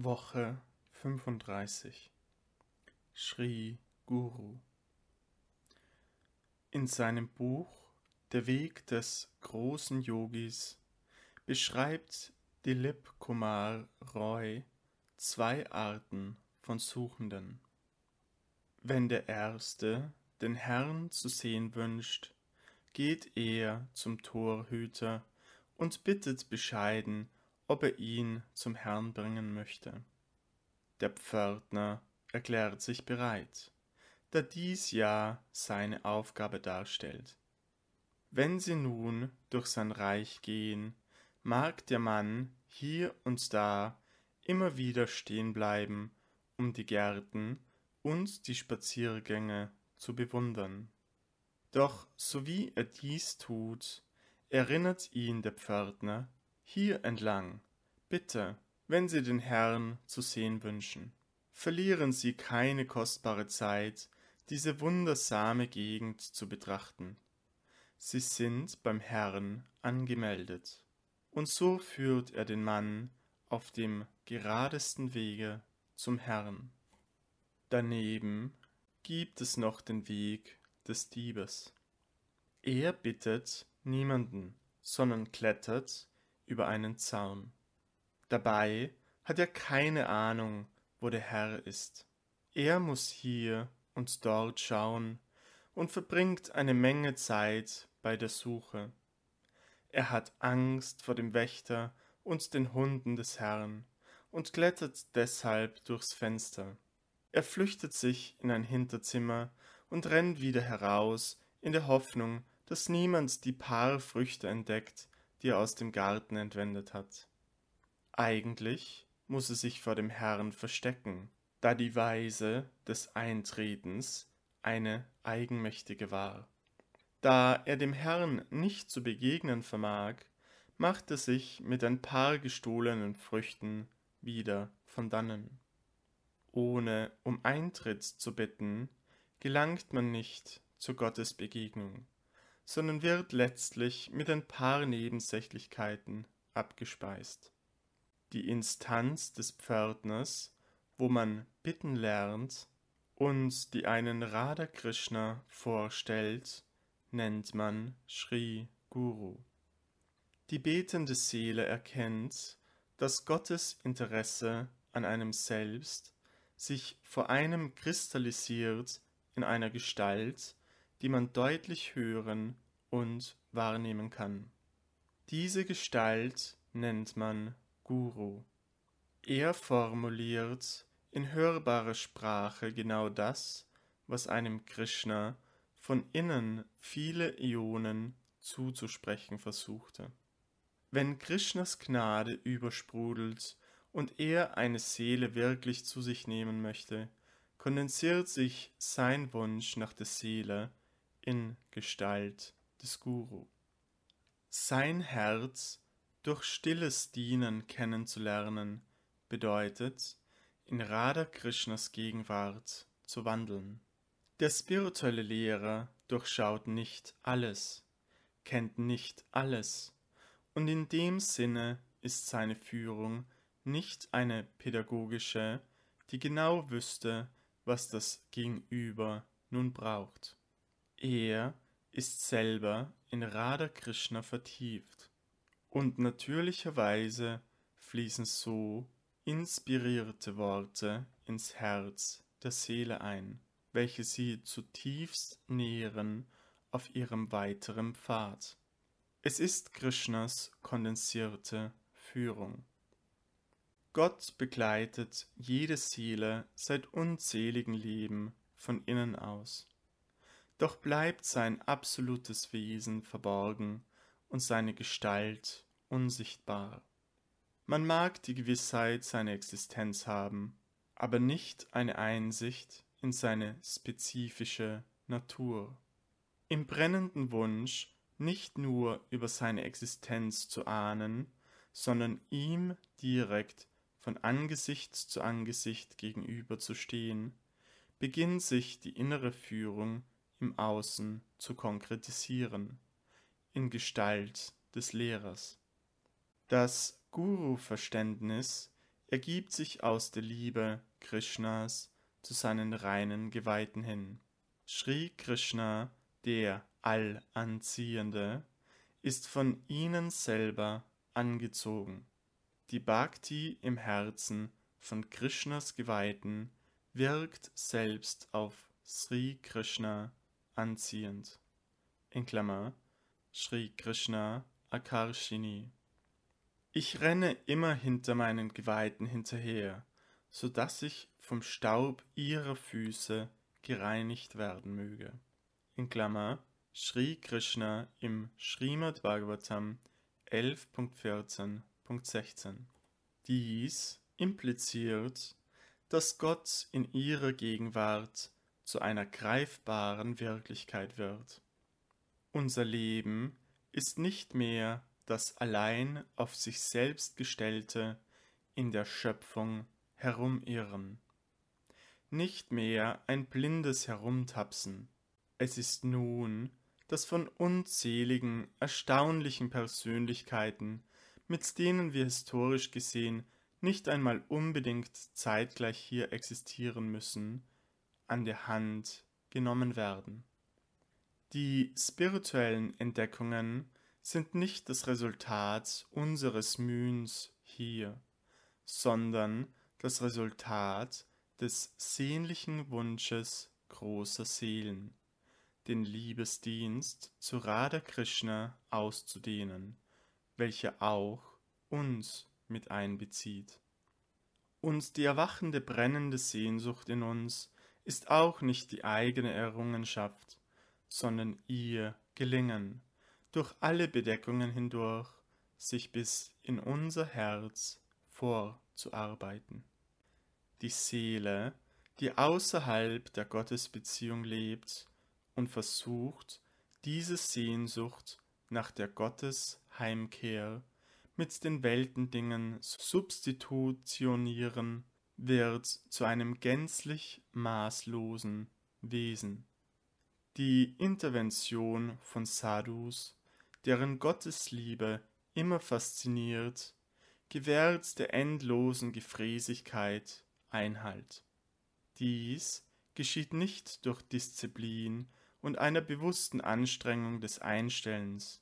Woche 35 Sri Guru In seinem Buch Der Weg des großen Yogis beschreibt Dilip Kumar Roy zwei Arten von Suchenden. Wenn der erste den Herrn zu sehen wünscht, geht er zum Torhüter und bittet bescheiden ob er ihn zum Herrn bringen möchte. Der Pförtner erklärt sich bereit, da dies ja seine Aufgabe darstellt. Wenn sie nun durch sein Reich gehen, mag der Mann hier und da immer wieder stehen bleiben, um die Gärten und die Spaziergänge zu bewundern. Doch sowie er dies tut, erinnert ihn der Pförtner hier entlang, bitte, wenn Sie den Herrn zu sehen wünschen. Verlieren Sie keine kostbare Zeit, diese wundersame Gegend zu betrachten. Sie sind beim Herrn angemeldet. Und so führt er den Mann auf dem geradesten Wege zum Herrn. Daneben gibt es noch den Weg des Diebes. Er bittet niemanden, sondern klettert über einen Zaun. Dabei hat er keine Ahnung, wo der Herr ist. Er muss hier und dort schauen und verbringt eine Menge Zeit bei der Suche. Er hat Angst vor dem Wächter und den Hunden des Herrn und klettert deshalb durchs Fenster. Er flüchtet sich in ein Hinterzimmer und rennt wieder heraus in der Hoffnung, dass niemand die paar Früchte entdeckt, die er aus dem Garten entwendet hat. Eigentlich muss er sich vor dem Herrn verstecken, da die Weise des Eintretens eine eigenmächtige war. Da er dem Herrn nicht zu begegnen vermag, macht er sich mit ein paar gestohlenen Früchten wieder von dannen. Ohne um Eintritt zu bitten, gelangt man nicht zu Gottes Begegnung sondern wird letztlich mit ein paar Nebensächlichkeiten abgespeist. Die Instanz des Pförtners, wo man bitten lernt und die einen Radha Krishna vorstellt, nennt man Sri Guru. Die betende Seele erkennt, dass Gottes Interesse an einem selbst sich vor einem kristallisiert in einer Gestalt, die man deutlich hören und wahrnehmen kann. Diese Gestalt nennt man Guru. Er formuliert in hörbarer Sprache genau das, was einem Krishna von innen viele Ionen zuzusprechen versuchte. Wenn Krishnas Gnade übersprudelt und er eine Seele wirklich zu sich nehmen möchte, kondensiert sich sein Wunsch nach der Seele in Gestalt des Guru. Sein Herz durch stilles Dienen kennenzulernen bedeutet, in Radha Krishnas Gegenwart zu wandeln. Der spirituelle Lehrer durchschaut nicht alles, kennt nicht alles, und in dem Sinne ist seine Führung nicht eine pädagogische, die genau wüsste, was das Gegenüber nun braucht. Er ist selber in Radha Krishna vertieft und natürlicherweise fließen so inspirierte Worte ins Herz der Seele ein, welche sie zutiefst nähren auf ihrem weiteren Pfad. Es ist Krishnas kondensierte Führung. Gott begleitet jede Seele seit unzähligen Leben von innen aus doch bleibt sein absolutes Wesen verborgen und seine Gestalt unsichtbar. Man mag die Gewissheit seiner Existenz haben, aber nicht eine Einsicht in seine spezifische Natur. Im brennenden Wunsch, nicht nur über seine Existenz zu ahnen, sondern ihm direkt von Angesicht zu Angesicht gegenüber zu stehen, beginnt sich die innere Führung im Außen zu konkretisieren, in Gestalt des Lehrers. Das Guru-Verständnis ergibt sich aus der Liebe Krishnas zu seinen reinen Geweihten hin. Sri Krishna, der Allanziehende, ist von ihnen selber angezogen. Die Bhakti im Herzen von Krishnas Geweihten wirkt selbst auf Sri Krishna anziehend In schrie Krishna Akarshini). Ich renne immer hinter meinen Geweihten hinterher, so dass ich vom Staub ihrer Füße gereinigt werden möge In schrie Krishna im Srimad Bhagavatam 11.14.16). Dies impliziert, dass Gott in ihrer Gegenwart zu einer greifbaren Wirklichkeit wird. Unser Leben ist nicht mehr das allein auf sich selbst gestellte in der Schöpfung herumirren, nicht mehr ein blindes Herumtapsen. Es ist nun das von unzähligen, erstaunlichen Persönlichkeiten, mit denen wir historisch gesehen nicht einmal unbedingt zeitgleich hier existieren müssen, an der Hand genommen werden. Die spirituellen Entdeckungen sind nicht das Resultat unseres Mühens hier, sondern das Resultat des sehnlichen Wunsches großer Seelen, den Liebesdienst zu Radha Krishna auszudehnen, welcher auch uns mit einbezieht. Und die erwachende brennende Sehnsucht in uns ist auch nicht die eigene Errungenschaft, sondern ihr Gelingen, durch alle Bedeckungen hindurch, sich bis in unser Herz vorzuarbeiten. Die Seele, die außerhalb der Gottesbeziehung lebt und versucht, diese Sehnsucht nach der Gottesheimkehr mit den Weltendingen substitutionieren wird zu einem gänzlich maßlosen Wesen. Die Intervention von Sadhus, deren Gottesliebe immer fasziniert, gewährt der endlosen Gefräßigkeit Einhalt. Dies geschieht nicht durch Disziplin und einer bewussten Anstrengung des Einstellens,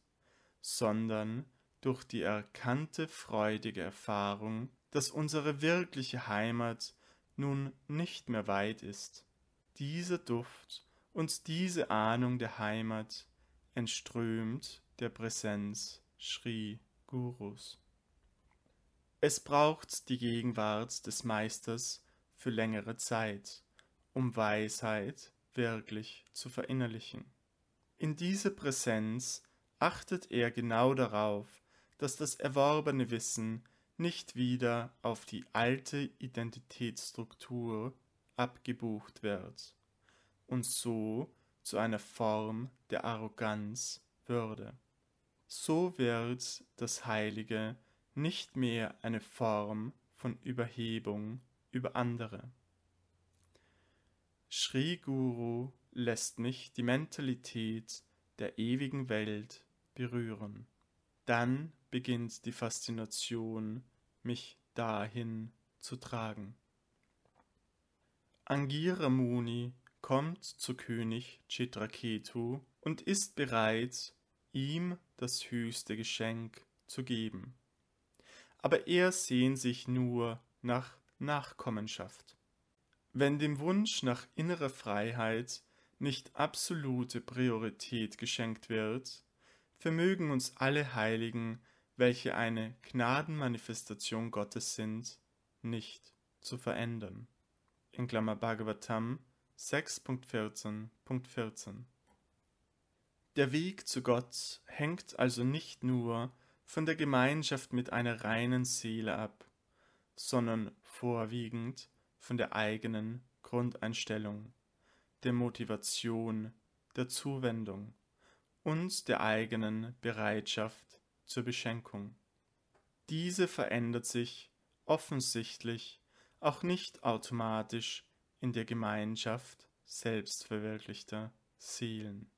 sondern durch die erkannte freudige Erfahrung dass unsere wirkliche Heimat nun nicht mehr weit ist. Dieser Duft und diese Ahnung der Heimat entströmt der Präsenz Sri Gurus. Es braucht die Gegenwart des Meisters für längere Zeit, um Weisheit wirklich zu verinnerlichen. In dieser Präsenz achtet er genau darauf, dass das erworbene Wissen nicht wieder auf die alte Identitätsstruktur abgebucht wird und so zu einer Form der Arroganz würde. So wird das Heilige nicht mehr eine Form von Überhebung über andere. Sri Guru lässt mich die Mentalität der ewigen Welt berühren dann beginnt die Faszination mich dahin zu tragen. Angira Muni kommt zu König Chitraketu und ist bereit, ihm das höchste Geschenk zu geben. Aber er sehnt sich nur nach Nachkommenschaft. Wenn dem Wunsch nach innerer Freiheit nicht absolute Priorität geschenkt wird, vermögen uns alle Heiligen, welche eine Gnadenmanifestation Gottes sind, nicht zu verändern. In Klammer Bhagavatam 6.14.14 Der Weg zu Gott hängt also nicht nur von der Gemeinschaft mit einer reinen Seele ab, sondern vorwiegend von der eigenen Grundeinstellung, der Motivation, der Zuwendung und der eigenen Bereitschaft zur Beschenkung. Diese verändert sich offensichtlich auch nicht automatisch in der Gemeinschaft selbstverwirklichter Seelen.